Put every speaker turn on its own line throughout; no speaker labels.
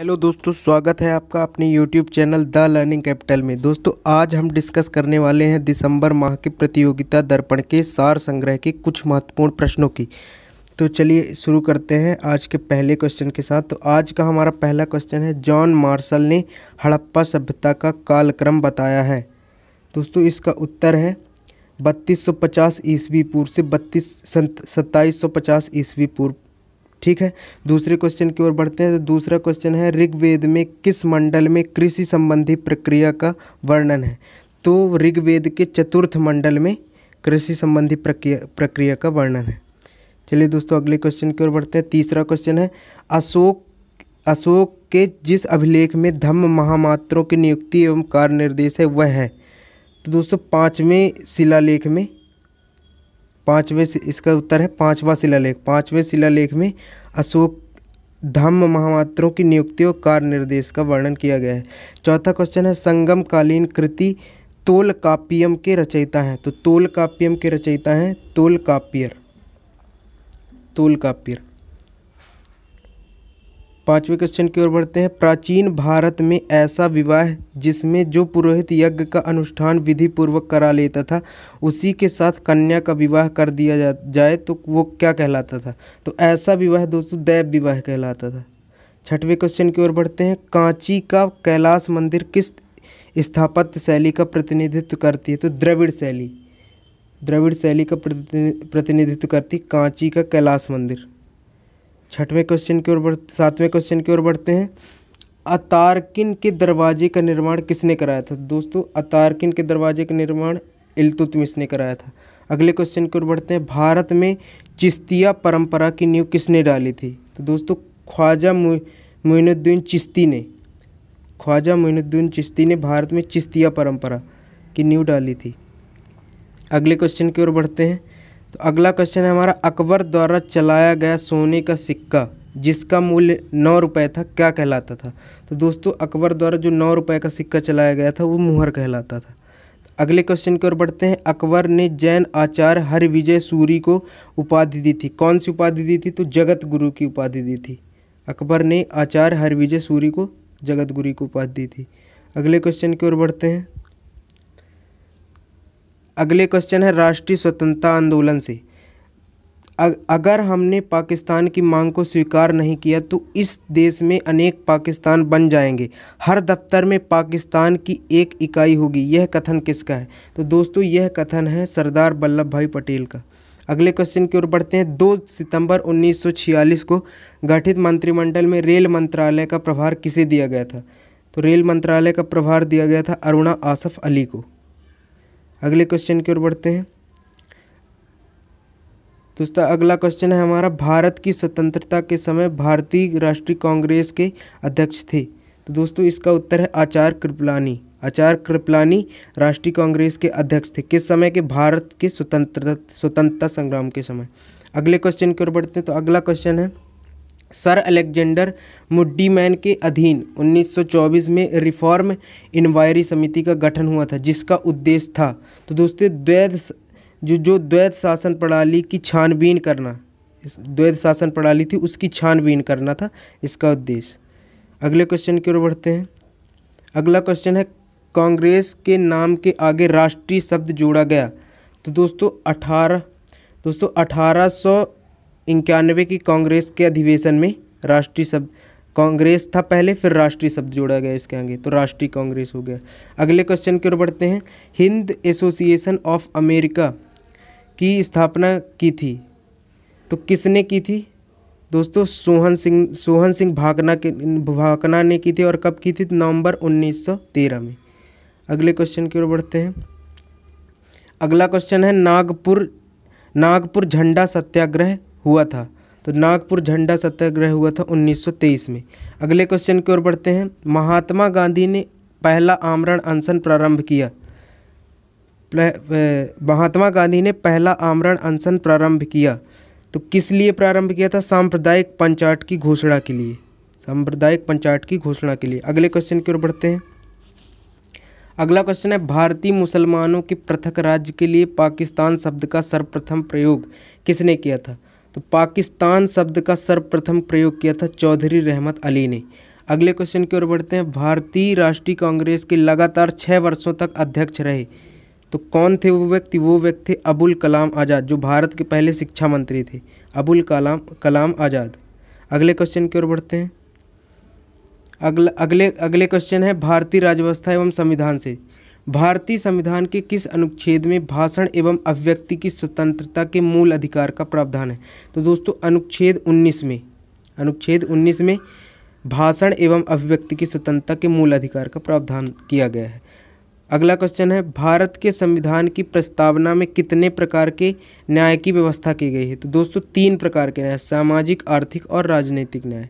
hello दोस्तों स्वागत है आपका अपने YouTube channel the learning capital में दोस्तों आज हम डिस्कस करने वाले हैं दिसंबर माह की प्रतियोगिता दर्पण के सार संग्रह के कुछ महत्वपूर्ण प्रश्नों की तो चलिए शुरू करते हैं आज के पहले क्वेश्चन के साथ तो आज का हमारा पहला क्वेश्चन है जॉन मार्शल ने हड़प्पा सभ्यता का कालक्रम बताया है दोस्तों इसका उत्तर है बत्तीस ईस्वी पूर्व से बत्तीस सत्ताईस ईस्वी पूर्व ठीक है दूसरे क्वेश्चन की ओर बढ़ते हैं तो दूसरा क्वेश्चन है ऋग्वेद में किस मंडल में कृषि संबंधी प्रक्रिया का वर्णन है तो ऋग्वेद के चतुर्थ मंडल में कृषि संबंधी प्रक्रिया प्रक्रिया का वर्णन है चलिए दोस्तों अगले क्वेश्चन की ओर बढ़ते हैं तीसरा क्वेश्चन है अशोक अशोक के जिस अभिलेख में धम्म महामात्रों की नियुक्ति एवं कार्य निर्देश है वह है तो दोस्तों पाँचवें शिलालेख में पाँचवें इसका उत्तर है पाँचवा शिलालेख पाँचवें शिलालेख में अशोक धम्म महामात्रों की नियुक्ति और कार्य निर्देश का वर्णन किया गया है चौथा क्वेश्चन है संगमकालीन कृति तोल काप्यम के रचयिता हैं तो तोल काप्यम के रचयिता हैं तोल काप्यर तोल काप्यर पांचवे क्वेश्चन की ओर बढ़ते हैं प्राचीन भारत में ऐसा विवाह जिसमें जो पुरोहित यज्ञ का अनुष्ठान विधि पूर्वक करा लेता था उसी के साथ कन्या का विवाह कर दिया जाए तो वो क्या कहलाता था तो ऐसा विवाह दोस्तों दैव विवाह कहलाता था छठवें क्वेश्चन की ओर बढ़ते हैं कांची का कैलाश मंदिर किस स्थापत्य शैली का प्रतिनिधित्व करती है तो द्रविड़ शैली द्रविड़ शैली का प्रतिनिधित्व करती कांची का कैलाश मंदिर छठवें क्वेश्चन की ओर बढ़ सातवें क्वेश्चन की ओर बढ़ते हैं अतारकिन के दरवाजे का निर्माण किसने कराया था दोस्तों अतारकिन के दरवाजे का निर्माण इल्तुतमिश ने कराया था अगले क्वेश्चन की ओर बढ़ते हैं भारत में चिश्तिया परंपरा की नींव किसने डाली थी तो दोस्तों ख्वाजा मोइनुद्दीन चिश्ती ने ख्वाजा मोइनुद्दीन चिश्ती ने भारत में चिश्तिया परंपरा की नींव डाली थी अगले क्वेश्चन की ओर बढ़ते हैं तो अगला क्वेश्चन है हमारा अकबर द्वारा चलाया गया सोने का सिक्का जिसका मूल्य नौ रुपये था क्या कहलाता था तो दोस्तों अकबर द्वारा जो नौ रुपये का सिक्का चलाया गया था वो मुहर कहलाता था तो अगले क्वेश्चन की ओर बढ़ते हैं अकबर ने जैन आचार्य हर विजय सूरी को उपाधि दी थी कौन सी उपाधि दी थी तो जगत गुरु की उपाधि दी थी अकबर ने आचार्य हर विजय सूरी को जगत गुरु की उपाधि दी थी अगले क्वेश्चन की ओर बढ़ते हैं अगले क्वेश्चन है राष्ट्रीय स्वतंत्रता आंदोलन से अगर हमने पाकिस्तान की मांग को स्वीकार नहीं किया तो इस देश में अनेक पाकिस्तान बन जाएंगे हर दफ्तर में पाकिस्तान की एक इकाई होगी यह कथन किसका है तो दोस्तों यह कथन है सरदार वल्लभ भाई पटेल का अगले क्वेश्चन की ओर बढ़ते हैं 2 सितंबर 1946 को गठित मंत्रिमंडल में रेल मंत्रालय का प्रभार किसे दिया गया था तो रेल मंत्रालय का प्रभार दिया गया था अरुणा आसफ अली को अगले क्वेश्चन की ओर बढ़ते हैं दोस्तों अगला क्वेश्चन है हमारा भारत की स्वतंत्रता के समय भारतीय राष्ट्रीय कांग्रेस के अध्यक्ष थे तो दोस्तों इसका उत्तर है आचार्य कृपलानी आचार्य कृपलानी राष्ट्रीय कांग्रेस के अध्यक्ष थे किस समय के भारत के स्वतंत्रता स्वतंत्रता संग्राम के समय अगले क्वेश्चन की ओर बढ़ते हैं तो अगला क्वेश्चन है सर अलेक्जेंडर मुड्डीमैन के अधीन 1924 में रिफॉर्म इन्वायरी समिति का गठन हुआ था जिसका उद्देश्य था तो दोस्तों द्वैध जो जो द्वैध शासन प्रणाली की छानबीन करना द्वैध शासन प्रणाली थी उसकी छानबीन करना था इसका उद्देश्य अगले क्वेश्चन की ओर बढ़ते हैं अगला क्वेश्चन है कांग्रेस के नाम के आगे राष्ट्रीय शब्द जोड़ा गया तो दोस्तों अठारह दोस्तों अठारह इक्यानवे की कांग्रेस के अधिवेशन में राष्ट्रीय शब्द कांग्रेस था पहले फिर राष्ट्रीय शब्द जोड़ा गया इसके आगे तो राष्ट्रीय कांग्रेस हो गया अगले क्वेश्चन की ओर बढ़ते हैं हिंद एसोसिएशन ऑफ अमेरिका की स्थापना की थी तो किसने की थी दोस्तों सोहन सिंह सोहन सिंह भाकना के भाकना ने की थी और कब की थी नवंबर 1913 में अगले क्वेश्चन की ओर बढ़ते हैं अगला क्वेश्चन है नागपुर नागपुर झंडा सत्याग्रह हुआ था तो नागपुर झंडा सत्याग्रह हुआ था 1923 में अगले क्वेश्चन की ओर बढ़ते हैं महात्मा गांधी ने पहला आमरण अनशन प्रारंभ किया महात्मा गांधी ने पहला आमरण अनशन प्रारंभ किया तो किस लिए प्रारंभ किया था सांप्रदायिक पंचायत की घोषणा के लिए सांप्रदायिक पंचायत की घोषणा के लिए अगले क्वेश्चन की ओर बढ़ते हैं अगला क्वेश्चन है भारतीय मुसलमानों के पृथक राज्य के लिए पाकिस्तान शब्द का सर्वप्रथम प्रयोग किसने किया था तो पाकिस्तान शब्द का सर्वप्रथम प्रयोग किया था चौधरी रहमत अली ने अगले क्वेश्चन की ओर बढ़ते हैं भारतीय राष्ट्रीय कांग्रेस के लगातार छः वर्षों तक अध्यक्ष रहे तो कौन थे वो व्यक्ति वो व्यक्ति थे अबुल कलाम आज़ाद जो भारत के पहले शिक्षा मंत्री थे अबुल कलाम कलाम आज़ाद अगले क्वेश्चन की ओर बढ़ते हैं अगला अगले अगले क्वेश्चन है भारतीय राजव्यवस्था एवं संविधान से भारतीय संविधान के किस अनुच्छेद में भाषण एवं अभिव्यक्ति की स्वतंत्रता के मूल अधिकार का प्रावधान है तो दोस्तों अनुच्छेद 19 में अनुच्छेद 19 में भाषण एवं अभिव्यक्ति की स्वतंत्रता के मूल अधिकार का प्रावधान किया गया है अगला क्वेश्चन है भारत के संविधान की प्रस्तावना में कितने प्रकार के न्याय की व्यवस्था की गई है तो दोस्तों तीन प्रकार के न्याय सामाजिक आर्थिक और राजनीतिक न्याय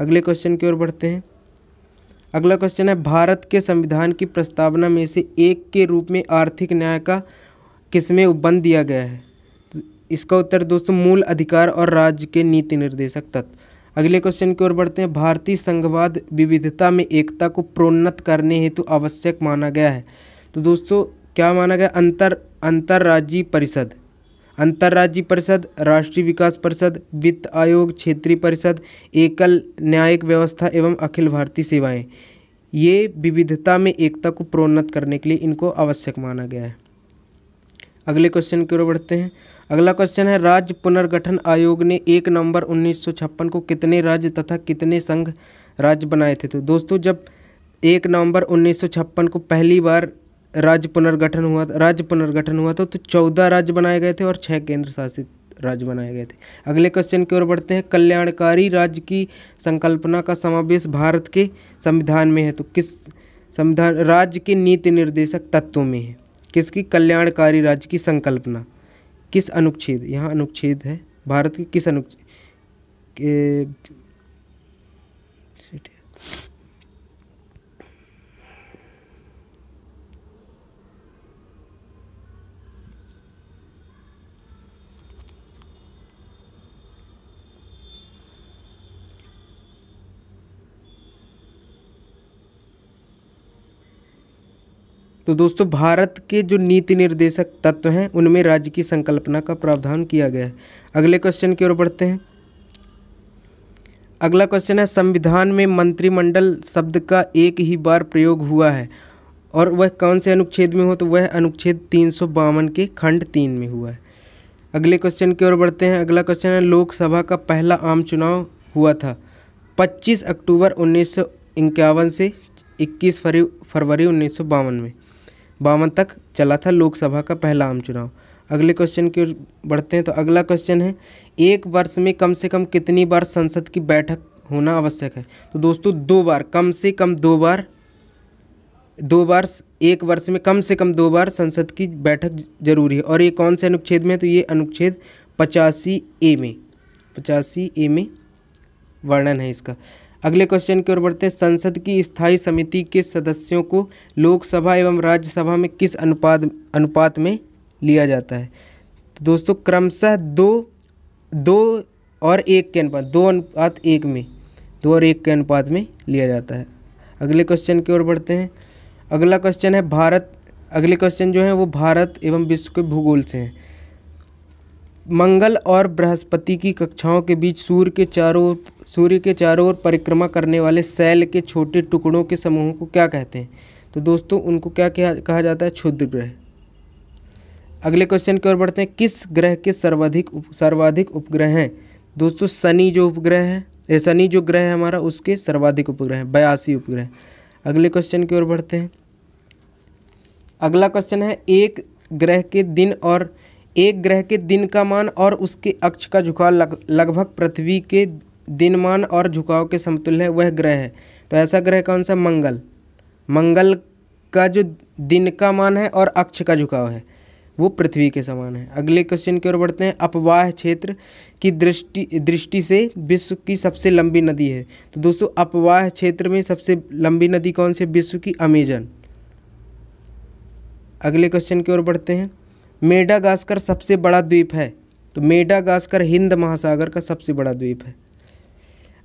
अगले क्वेश्चन की ओर बढ़ते हैं अगला क्वेश्चन है भारत के संविधान की प्रस्तावना में से एक के रूप में आर्थिक न्याय का किसमें उपबंध दिया गया है तो इसका उत्तर दोस्तों मूल अधिकार और राज्य के नीति निर्देशक तत्व अगले क्वेश्चन की ओर बढ़ते हैं भारतीय संघवाद विविधता में एकता को प्रोन्नत करने हेतु आवश्यक माना गया है तो दोस्तों क्या माना गया अंतर अंतर्राज्यीय परिषद अंतर्राज्यीय परिषद राष्ट्रीय विकास परिषद वित्त आयोग क्षेत्रीय परिषद एकल न्यायिक व्यवस्था एवं अखिल भारतीय सेवाएं ये विविधता में एकता को प्रोन्नत करने के लिए इनको आवश्यक माना गया है अगले क्वेश्चन की ओर बढ़ते हैं अगला क्वेश्चन है राज्य पुनर्गठन आयोग ने एक नवंबर उन्नीस को कितने राज्य तथा कितने संघ राज्य बनाए थे तो दोस्तों जब एक नवंबर उन्नीस को पहली बार राज्य पुनर्गठन हुआ राज्य पुनर्गठन हुआ था तो चौदह राज्य बनाए गए थे और छः केंद्र शासित राज्य बनाए गए थे अगले क्वेश्चन की ओर बढ़ते हैं कल्याणकारी राज्य की संकल्पना का समावेश भारत के संविधान में है तो किस संविधान राज्य के नीति निर्देशक तत्वों में है किसकी कल्याणकारी राज्य की संकल्पना किस अनुच्छेद यहाँ अनुच्छेद है भारत के किस अनुच्छेद तो दोस्तों भारत के जो नीति निर्देशक तत्व हैं उनमें राज्य की संकल्पना का प्रावधान किया गया है अगले क्वेश्चन की ओर बढ़ते हैं अगला क्वेश्चन है संविधान में मंत्रिमंडल शब्द का एक ही बार प्रयोग हुआ है और वह कौन से अनुच्छेद में हो तो वह अनुच्छेद तीन सौ बावन के खंड तीन में हुआ है अगले क्वेश्चन की ओर बढ़ते हैं अगला क्वेश्चन है लोकसभा का पहला आम चुनाव हुआ था 25 अक्टूबर उन्नीस से 21 फरवरी उन्नीस में बावन तक चला था लोकसभा का पहला आम चुनाव अगले क्वेश्चन की ओर बढ़ते हैं तो अगला क्वेश्चन है एक वर्ष में कम से कम कितनी बार संसद की बैठक होना आवश्यक है तो दोस्तों दो बार कम से कम दो बार दो बार एक वर्ष में कम से कम दो बार संसद की बैठक जरूरी है और ये कौन से अनुच्छेद में है तो ये अनुच्छेद पचासी ए में पचासी ए में वर्णन है इसका अगले क्वेश्चन की ओर बढ़ते हैं संसद की स्थायी समिति के सदस्यों को लोकसभा एवं राज्यसभा में किस अनुपात अनुपात में लिया जाता है तो दोस्तों क्रमशः दो दो और एक के अनुपात दो अनुपात एक में दो और एक के अनुपात में लिया जाता है अगले क्वेश्चन की ओर बढ़ते हैं अगला क्वेश्चन है भारत अगले क्वेश्चन जो है वो भारत एवं विश्व के भूगोल से हैं मंगल और बृहस्पति की कक्षाओं के बीच सूर्य के चारों सूर्य के चारों ओर परिक्रमा करने वाले सेल के छोटे टुकड़ों के समूहों को क्या कहते हैं तो दोस्तों उनको क्या कहा जाता है क्षुद्र ग्रह अगले क्वेश्चन की ओर बढ़ते हैं किस ग्रह के सर्वाधिक उप, सर्वाधिक उपग्रह हैं दोस्तों शनि जो उपग्रह है शनि जो ग्रह है हमारा उसके सर्वाधिक उपग्रह हैं बयासी उपग्रह अगले क्वेश्चन की ओर बढ़ते हैं अगला क्वेश्चन है एक ग्रह के दिन और एक ग्रह के दिन का मान और उसके अक्ष का झुकाव लग, लगभग पृथ्वी के दिनमान और झुकाव के समतुल्य है वह ग्रह है तो ऐसा ग्रह कौन सा मंगल मंगल का जो दिन का मान है और अक्ष का झुकाव है वो पृथ्वी के समान है अगले क्वेश्चन की ओर बढ़ते हैं अपवाह क्षेत्र की दृष्टि दृष्टि से विश्व की सबसे लंबी नदी है तो दोस्तों अपवाह क्षेत्र में सबसे लंबी नदी कौन सी विश्व की अमेजन अगले क्वेश्चन की ओर बढ़ते हैं मेडागास्कर सबसे बड़ा द्वीप है तो मेडागास्कर हिंद महासागर का सबसे बड़ा द्वीप है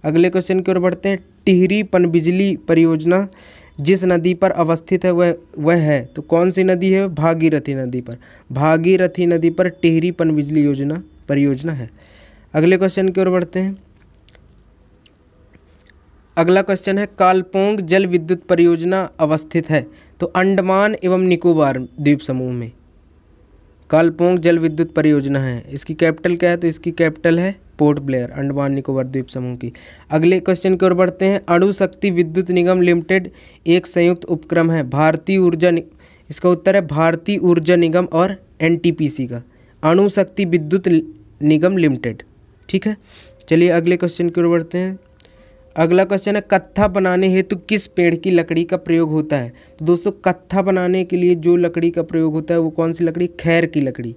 अगले क्वेश्चन की ओर बढ़ते हैं टिहरी पनबिजली परियोजना जिस नदी पर अवस्थित है वह वह है तो कौन सी नदी है भागीरथी नदी पर भागीरथी नदी पर टिहरी पनबिजली योजना परियोजना है अगले क्वेश्चन की ओर बढ़ते हैं अगला क्वेश्चन है कालपोंग जल विद्युत परियोजना अवस्थित है तो अंडमान एवं निकोबार द्वीप समूह में कालपोंग जल विद्युत परियोजना है इसकी कैपिटल क्या है तो इसकी कैपिटल है पोर्ट ब्लेयर अंडमान निकोबार द्वीप समूह की अगले क्वेश्चन की ओर बढ़ते हैं अणु शक्ति विद्युत निगम लिमिटेड एक संयुक्त उपक्रम है भारतीय ऊर्जा इसका उत्तर है भारतीय ऊर्जा निगम और एन का अणु शक्ति विद्युत निगम लिमिटेड ठीक है चलिए अगले क्वेश्चन की ओर बढ़ते हैं अगला क्वेश्चन है कत्था बनाने हेतु किस पेड़ की लकड़ी का प्रयोग होता है तो दोस्तों कत्था बनाने के लिए जो लकड़ी का प्रयोग होता है वो कौन सी लकड़ी खैर की लकड़ी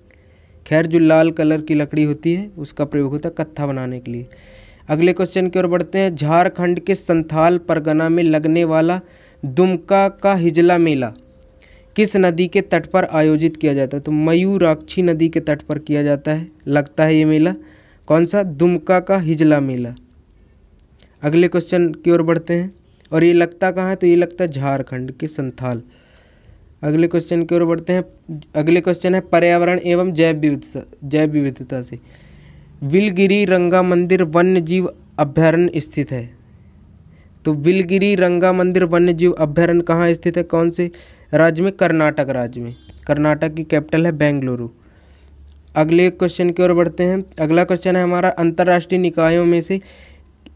खैर जो लाल कलर की लकड़ी होती है उसका प्रयोग होता है कत्था बनाने के लिए अगले क्वेश्चन की ओर बढ़ते हैं झारखंड के संथाल परगना में लगने वाला दुमका का हिजला मेला किस नदी के तट पर आयोजित किया जाता है तो मयूराक्षी नदी के तट पर किया जाता है लगता है ये मेला कौन सा दुमका का हिजला मेला अगले क्वेश्चन की ओर बढ़ते हैं और ये लगता कहाँ है तो ये लगता है झारखंड के संथाल अगले क्वेश्चन की ओर बढ़ते हैं अगले क्वेश्चन है पर्यावरण एवं जैव विविधता जैव विविधता से विलगिरी रंगा मंदिर वन्य जीव अभ्यारण्य स्थित है तो विलगिरी रंगा मंदिर वन्य जीव अभ्यारण्य कहाँ स्थित है कौन से राज्य में कर्नाटक राज्य में कर्नाटक की कैपिटल है बेंगलुरु अगले क्वेश्चन की ओर बढ़ते हैं अगला क्वेश्चन है हमारा अंतर्राष्ट्रीय निकायों में से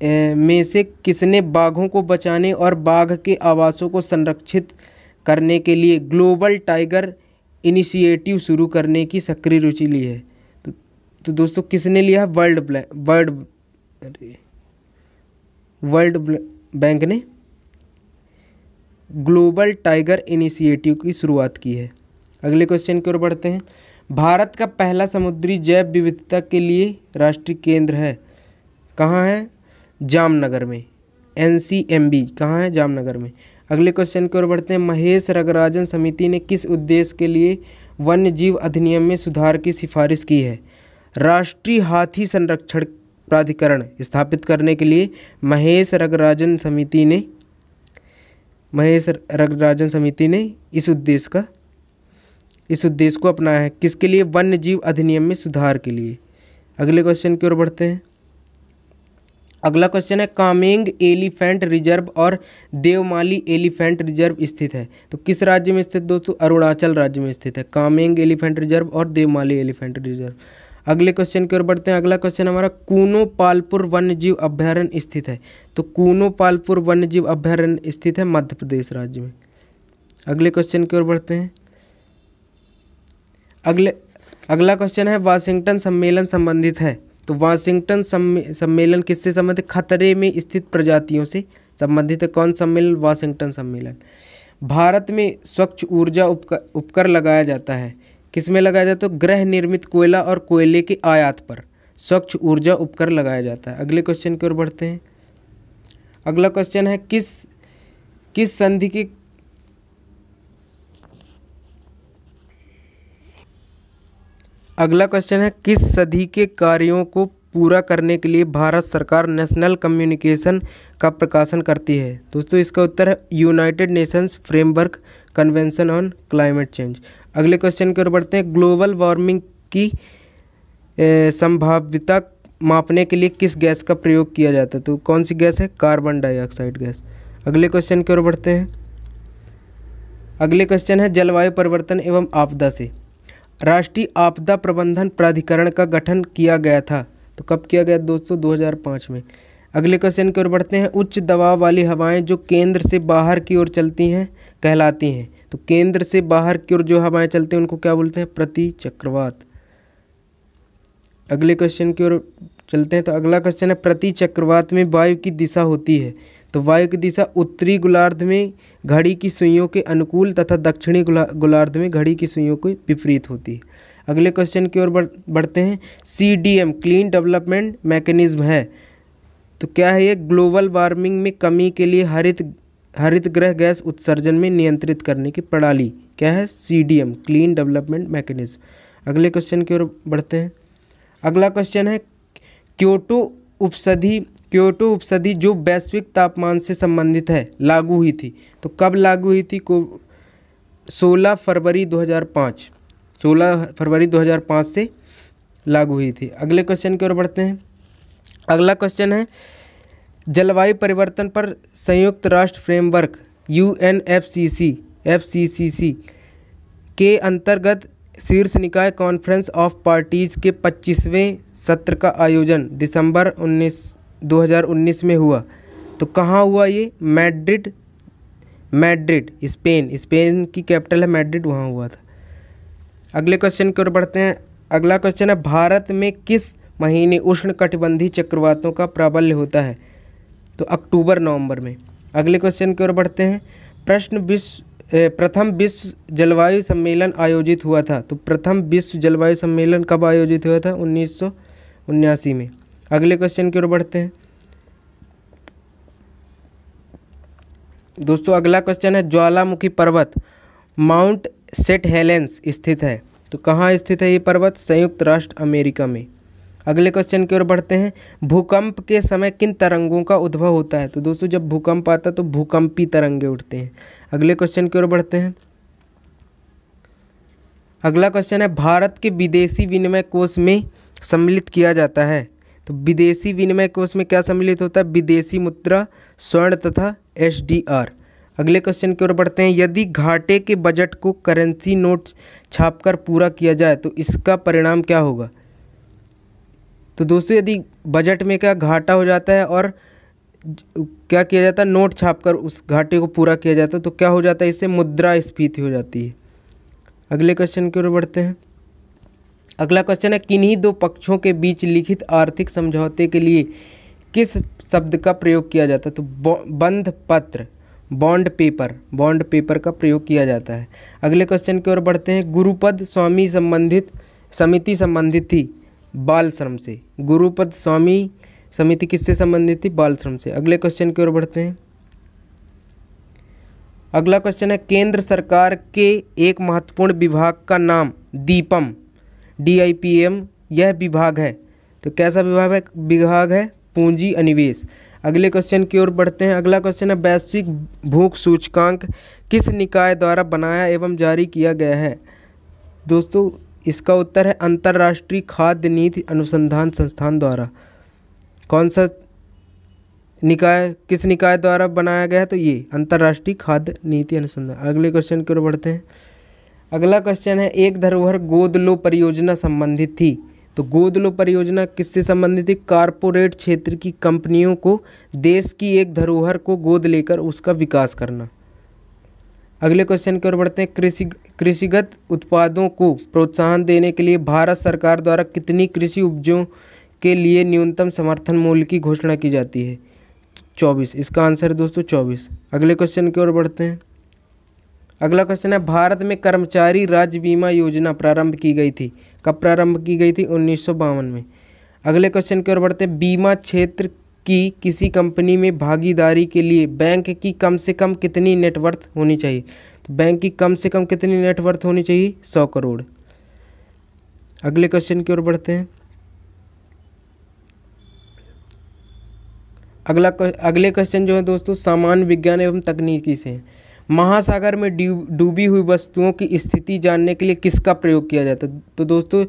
ए, में से किसने बाघों को बचाने और बाघ के आवासों को संरक्षित करने के लिए ग्लोबल टाइगर इनिशिएटिव शुरू करने की सक्रिय रुचि ली है तो, तो दोस्तों किसने लिया है वर्ल्ड वर्ल्ड वर्ल्ड बैंक ने ग्लोबल टाइगर इनिशिएटिव की शुरुआत की है अगले क्वेश्चन की ओर बढ़ते हैं भारत का पहला समुद्री जैव विविधता के लिए राष्ट्रीय केंद्र है कहाँ है जामनगर में एन सी एम बी कहाँ है जामनगर में अगले क्वेश्चन की ओर बढ़ते हैं महेश रगराजन समिति ने किस उद्देश्य के लिए वन्य जीव अधिनियम में सुधार की सिफारिश की है राष्ट्रीय हाथी संरक्षण प्राधिकरण स्थापित करने के लिए महेश रगराजन समिति ने महेश रगराजन समिति ने इस उद्देश्य का इस उद्देश्य को अपनाया है किसके लिए वन्य जीव अधिनियम में सुधार के लिए अगले क्वेश्चन की ओर बढ़ते हैं अगला क्वेश्चन है कामेंग एलिफेंट रिजर्व और देवमाली एलिफेंट रिजर्व स्थित है तो किस राज्य में स्थित दोस्तों अरुणाचल राज्य में स्थित है कामेंग एलिफेंट रिजर्व और देवमाली एलिफेंट रिजर्व अगले क्वेश्चन की ओर बढ़ते हैं अगला क्वेश्चन हमारा कूनो पालपुर वन्य जीव अभ्यारण्य स्थित है तो कूनो पालपुर वन्य जीव अभ्यारण्य स्थित है मध्य प्रदेश राज्य में अगले क्वेश्चन की ओर बढ़ते हैं अगले अगला क्वेश्चन है वाशिंगटन सम्मेलन संबंधित है तो वाशिंगटन सम्मेलन किससे संबंधित खतरे में स्थित प्रजातियों से संबंधित है कौन सम्मेलन वाशिंगटन सम्मेलन भारत में स्वच्छ ऊर्जा उपकर उपकर लगाया जाता है किस में लगाया जाता है तो गृह निर्मित कोयला और कोयले के आयात पर स्वच्छ ऊर्जा उपकर लगाया जाता है अगले क्वेश्चन की ओर बढ़ते हैं अगला क्वेश्चन है किस किस संधि के अगला क्वेश्चन है किस सदी के कार्यों को पूरा करने के लिए भारत सरकार नेशनल कम्युनिकेशन का प्रकाशन करती है दोस्तों इसका उत्तर है United Nations framework convention on climate change अगले क्वेश्चन की ओर बढ़ते हैं ग्लोबल वार्मिंग की संभाव्यता मापने के लिए किस गैस का प्रयोग किया जाता है तो कौन सी गैस है कार्बन डाइऑक्साइड गैस अगले क्वेश्चन की ओर बढ़ते हैं अगले क्वेश्चन है जलवायु परिवर्तन एवं आपदा से राष्ट्रीय आपदा प्रबंधन प्राधिकरण का गठन किया गया था तो कब किया गया दोस्तों 2005 में अगले क्वेश्चन की ओर बढ़ते हैं उच्च दबाव वाली हवाएं जो केंद्र से बाहर की ओर चलती हैं कहलाती हैं तो केंद्र से बाहर की ओर जो हवाएं चलती हैं उनको क्या बोलते हैं प्रति चक्रवात अगले क्वेश्चन की ओर चलते हैं तो अगला क्वेश्चन है प्रति चक्रवात में वायु की दिशा होती है तो वायु की दिशा उत्तरी गोलार्ध में घड़ी की सुइयों के अनुकूल तथा दक्षिणी गोलार्ध में घड़ी की सुइयों के विपरीत होती है अगले क्वेश्चन की ओर बढ़, बढ़ते हैं C D M clean development mechanism है तो क्या है ये ग्लोबल वार्मिंग में कमी के लिए हरित हरित ग्रह गैस उत्सर्जन में नियंत्रित करने की प्रणाली क्या है C D M clean development mechanism अगले क्वेश्चन की ओर बढ़ते हैं अगला क्वेश्चन है क्योटो उपसधि क्योटो उपसंधि जो वैश्विक तापमान से संबंधित है लागू हुई थी तो कब लागू हुई थी को 16 फरवरी 2005 16 फरवरी 2005 से लागू हुई थी अगले क्वेश्चन की ओर बढ़ते हैं अगला क्वेश्चन है जलवायु परिवर्तन पर संयुक्त राष्ट्र framework U N F C C F C C C के अंतर्गत शीर्ष निकाय कॉन्फ्रेंस ऑफ पार्टीज के 25वें सत्र का आयोजन दिसंबर उन्नीस 2019 में हुआ तो कहाँ हुआ ये मैड्रिड मैड्रिड स्पेन स्पेन की कैपिटल है मैड्रिड वहाँ हुआ था अगले क्वेश्चन की ओर बढ़ते हैं अगला क्वेश्चन है भारत में किस महीने उष्ण कटिबंधी चक्रवातों का प्राबल्य होता है तो अक्टूबर नवंबर में अगले क्वेश्चन की ओर बढ़ते हैं प्रश्न विश्व प्रथम विश्व जलवायु सम्मेलन आयोजित हुआ था तो प्रथम विश्व जलवायु सम्मेलन कब आयोजित हुआ था उन्नीस में अगले क्वेश्चन की ओर बढ़ते हैं दोस्तों अगला क्वेश्चन है ज्वालामुखी पर्वत माउंट सेट हेलेंस स्थित है तो कहाँ स्थित है ये पर्वत संयुक्त राष्ट्र अमेरिका में अगले क्वेश्चन की ओर बढ़ते हैं भूकंप के समय किन तरंगों का उद्भव होता है तो दोस्तों जब भूकंप आता है तो भूकंपी तरंगे उठते हैं अगले क्वेश्चन की ओर बढ़ते हैं अगला क्वेश्चन है भारत के विदेशी विनिमय कोष में सम्मिलित किया जाता है तो विदेशी विनिमय कोष में क्या सम्मिलित होता है विदेशी मुद्रा स्वर्ण तथा एस अगले क्वेश्चन की ओर बढ़ते हैं यदि घाटे के बजट को करेंसी नोट छापकर पूरा किया जाए तो इसका परिणाम क्या होगा तो दोस्तों यदि बजट में क्या घाटा हो जाता है और क्या किया जाता है नोट छापकर उस घाटे को पूरा किया जाता है तो क्या हो जाता है इससे मुद्रा स्फीति हो जाती है अगले क्वेश्चन की ओर बढ़ते हैं अगला क्वेश्चन है किन्हीं दो पक्षों के बीच लिखित आर्थिक समझौते के लिए किस शब्द का प्रयोग किया जाता है तो बंध पत्र बॉन्ड पेपर बॉन्ड पेपर का प्रयोग किया जाता है अगले क्वेश्चन की ओर बढ़ते हैं गुरुपद स्वामी संबंधित समिति संबंधित थी बाल श्रम से गुरुपद स्वामी समिति किससे संबंधित थी बाल श्रम से अगले क्वेश्चन की ओर बढ़ते हैं अगला क्वेश्चन है केंद्र सरकार के एक महत्वपूर्ण विभाग का नाम दीपम डीआईपीएम यह विभाग है तो कैसा विभाग है विभाग है पूंजी अनिवेश अगले क्वेश्चन की ओर बढ़ते हैं अगला क्वेश्चन है वैश्विक भूख सूचकांक किस निकाय द्वारा बनाया एवं जारी किया गया है दोस्तों इसका उत्तर है अंतर्राष्ट्रीय खाद्य नीति अनुसंधान संस्थान द्वारा कौन सा निकाय किस निकाय द्वारा बनाया गया है तो ये अंतर्राष्ट्रीय खाद्य नीति अनुसंधान अगले क्वेश्चन की ओर बढ़ते हैं अगला क्वेश्चन है एक धरोहर गोद लो परियोजना संबंधित थी तो गोद लो परियोजना किससे संबंधित थी कारपोरेट क्षेत्र की कंपनियों को देश की एक धरोहर को गोद लेकर उसका विकास करना अगले क्वेश्चन की ओर बढ़ते हैं कृषि कृषिगत उत्पादों को प्रोत्साहन देने के लिए भारत सरकार द्वारा कितनी कृषि उपजों के लिए न्यूनतम समर्थन मूल्य की घोषणा की जाती है चौबीस इसका आंसर है दोस्तों चौबीस अगले क्वेश्चन की ओर बढ़ते हैं अगला क्वेश्चन है भारत में कर्मचारी राज्य बीमा योजना प्रारंभ की गई थी कब प्रारंभ की गई थी उन्नीस में अगले क्वेश्चन की ओर बढ़ते हैं बीमा क्षेत्र की किसी कंपनी में भागीदारी के लिए बैंक की कम से कम कितनी नेटवर्थ होनी चाहिए तो बैंक की कम से कम कितनी नेटवर्थ होनी चाहिए सौ करोड़ अगले क्वेश्चन की ओर बढ़ते हैं अगला अगले क्वेश्चन जो है दोस्तों सामान्य विज्ञान एवं तकनीकी से है महासागर में डूबी हुई वस्तुओं की स्थिति जानने के लिए किसका प्रयोग किया जाता है तो दोस्तों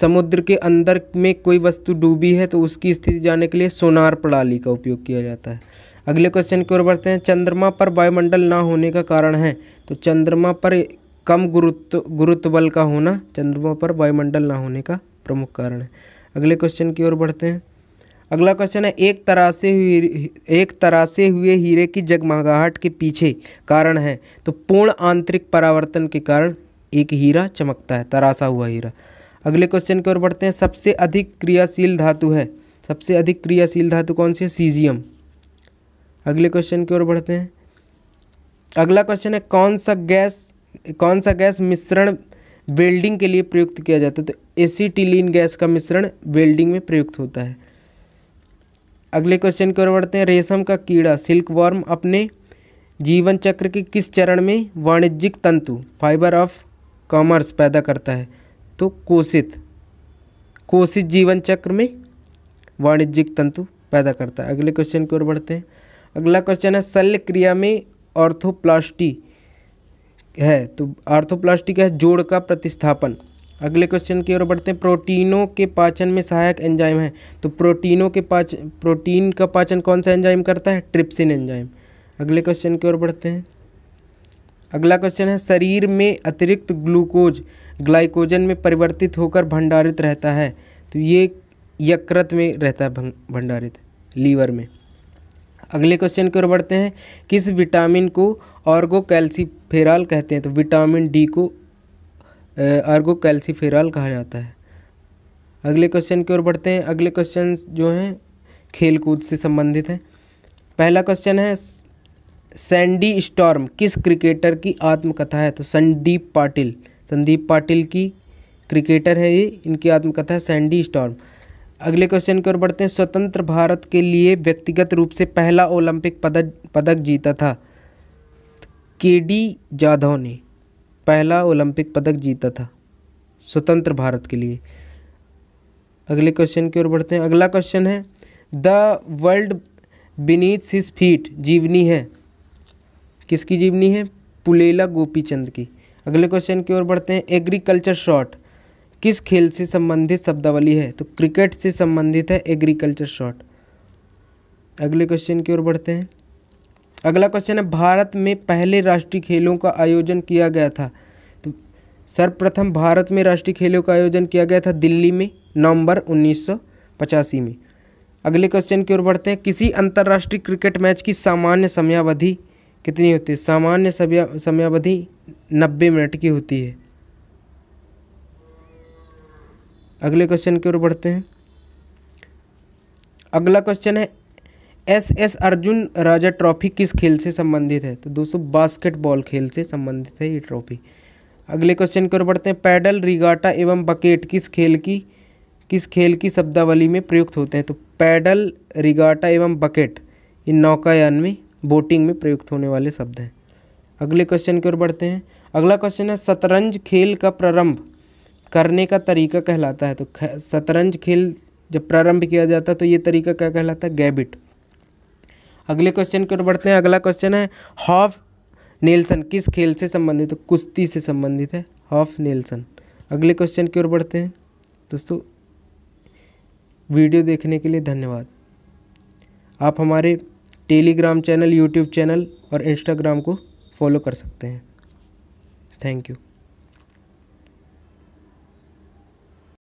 समुद्र के अंदर में कोई वस्तु डूबी है तो उसकी स्थिति जानने के लिए सोनार प्रणाली का उपयोग किया जाता है अगले क्वेश्चन की ओर बढ़ते हैं चंद्रमा पर वायुमंडल ना होने का कारण है तो चंद्रमा पर कम गुरुत्व गुरुत्व बल का होना चंद्रमा पर वायुमंडल ना होने का प्रमुख कारण है अगले क्वेश्चन की ओर बढ़ते हैं अगला क्वेश्चन है एक तरह से एक तरह से हुए हीरे की जगमगाहट के पीछे कारण है तो पूर्ण आंतरिक परावर्तन के कारण एक हीरा चमकता है तरासा हुआ हीरा अगले क्वेश्चन की ओर बढ़ते हैं सबसे अधिक क्रियाशील धातु है सबसे अधिक क्रियाशील धातु कौन सी है सीजियम अगले क्वेश्चन की ओर बढ़ते हैं अगला क्वेश्चन है कौन सा गैस कौन सा गैस मिश्रण वेल्डिंग के लिए प्रयुक्त किया जाता है तो एसीटिलीन गैस का मिश्रण वेल्डिंग में प्रयुक्त होता है अगले क्वेश्चन की ओर बढ़ते हैं रेशम का कीड़ा सिल्क वर्म अपने जीवन चक्र के किस चरण में वाणिज्यिक तंतु फाइबर ऑफ कॉमर्स पैदा करता है तो कोशित कोशित जीवन चक्र में वाणिज्यिक तंतु पैदा करता है अगले क्वेश्चन की ओर बढ़ते हैं अगला क्वेश्चन है शल्य क्रिया में ऑर्थोप्लास्टी है तो ऑर्थोप्लास्टी क्या है जोड़ का प्रतिस्थापन अगले क्वेश्चन की ओर बढ़ते हैं प्रोटीनों के पाचन में सहायक एंजाइम है तो प्रोटीनों के पाच प्रोटीन का पाचन कौन सा एंजाइम करता है ट्रिप्सिन एंजाइम अगले क्वेश्चन की ओर बढ़ते हैं अगला क्वेश्चन है शरीर में अतिरिक्त ग्लूकोज ग्लाइकोजन में परिवर्तित होकर भंडारित रहता है तो ये यकृत में रहता है भंडारित लीवर में अगले क्वेश्चन की ओर बढ़ते हैं किस विटामिन को ऑर्गो कहते हैं तो विटामिन डी को आर्गो कैल्सीफेराल कहा जाता है अगले क्वेश्चन की ओर बढ़ते हैं अगले क्वेश्चन जो हैं खेलकूद से संबंधित हैं पहला क्वेश्चन है सैंडी स्टॉर्म किस क्रिकेटर की आत्मकथा है तो संदीप पाटिल संदीप पाटिल की क्रिकेटर है ये इनकी आत्मकथा है सैंडी स्टॉर्म अगले क्वेश्चन की ओर बढ़ते हैं स्वतंत्र भारत के लिए व्यक्तिगत रूप से पहला ओलंपिक पदक पदक जीता था के डी जाधव ने पहला ओलंपिक पदक जीता था स्वतंत्र भारत के लिए अगले क्वेश्चन की ओर बढ़ते हैं अगला क्वेश्चन है the world beneath his feet जीवनी है किसकी जीवनी है पुलेला गोपीचंद की अगले क्वेश्चन की ओर बढ़ते हैं एग्रीकल्चर शॉट किस खेल से संबंधित शब्दावली है तो क्रिकेट से संबंधित है एग्रीकल्चर शॉट अगले क्वेश्चन की ओर बढ़ते हैं अगला क्वेश्चन है भारत में पहले राष्ट्रीय खेलों का आयोजन किया गया था तो सर्वप्रथम भारत में राष्ट्रीय खेलों का आयोजन किया गया था दिल्ली में नवंबर उन्नीस में अगले क्वेश्चन की ओर बढ़ते हैं किसी अंतर्राष्ट्रीय क्रिकेट मैच की सामान्य समयावधि कितनी होती है सामान्य समयावधि नब्बे मिनट की होती है अगले क्वेश्चन की ओर बढ़ते हैं अगला क्वेश्चन है S S Arjun Raja trophy किस खेल से संबंधित है तो दोस्तों बास्केटबॉल खेल से संबंधित है ये ट्रॉफी अगले क्वेश्चन की ओर बढ़ते हैं पैडल रिगाटा एवं बकेट किस खेल की किस खेल की शब्दावली में प्रयुक्त होते हैं तो पैडल रिगाटा एवं बकेट इन नौकायान में बोटिंग में प्रयुक्त होने वाले शब्द हैं अगले क्वेश्चन की ओर बढ़ते हैं अगला क्वेश्चन है शतरंज खेल का प्रारंभ करने का तरीका कहलाता है तो शतरंज खेल जब प्रारंभ किया जाता है तो ये तरीका क्या कहलाता है गैबिट अगले क्वेश्चन की ओर बढ़ते हैं अगला क्वेश्चन है हॉफ नेल्सन किस खेल से संबंधित है कुश्ती से संबंधित है हॉफ नेल्सन अगले क्वेश्चन की ओर बढ़ते हैं दोस्तों वीडियो देखने के लिए धन्यवाद आप हमारे टेलीग्राम चैनल यूट्यूब चैनल और इंस्टाग्राम को फॉलो कर सकते हैं थैंक यू